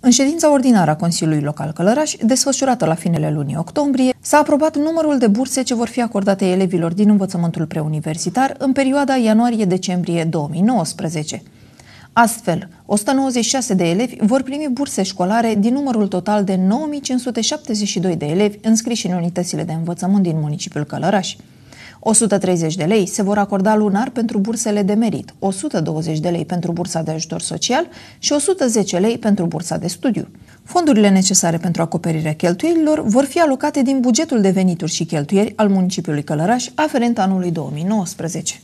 În ședința ordinară a Consiliului Local Călăraș, desfășurată la finele lunii octombrie, s-a aprobat numărul de burse ce vor fi acordate elevilor din învățământul preuniversitar în perioada ianuarie-decembrie 2019. Astfel, 196 de elevi vor primi burse școlare din numărul total de 9572 de elevi înscriși în unitățile de învățământ din municipiul Călăraș. 130 de lei se vor acorda lunar pentru bursele de merit, 120 de lei pentru bursa de ajutor social și 110 lei pentru bursa de studiu. Fondurile necesare pentru acoperirea cheltuielilor vor fi alocate din bugetul de venituri și cheltuieri al municipiului Călăraș aferent anului 2019.